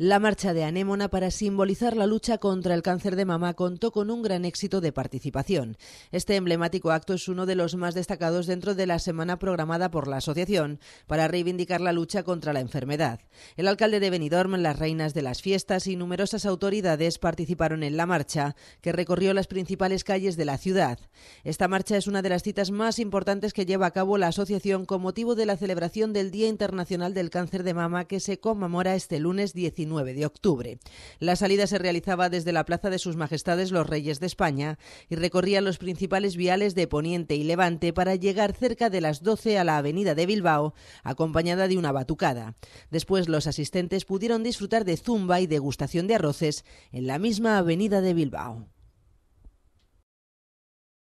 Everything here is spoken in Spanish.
La marcha de Anémona para simbolizar la lucha contra el cáncer de mama contó con un gran éxito de participación. Este emblemático acto es uno de los más destacados dentro de la semana programada por la asociación para reivindicar la lucha contra la enfermedad. El alcalde de Benidorm, las reinas de las fiestas y numerosas autoridades participaron en la marcha, que recorrió las principales calles de la ciudad. Esta marcha es una de las citas más importantes que lleva a cabo la asociación con motivo de la celebración del Día Internacional del Cáncer de Mama que se conmemora este lunes 19 de octubre. La salida se realizaba desde la Plaza de Sus Majestades los Reyes de España y recorría los principales viales de Poniente y Levante para llegar cerca de las 12 a la Avenida de Bilbao, acompañada de una batucada. Después los asistentes pudieron disfrutar de zumba y degustación de arroces en la misma Avenida de Bilbao.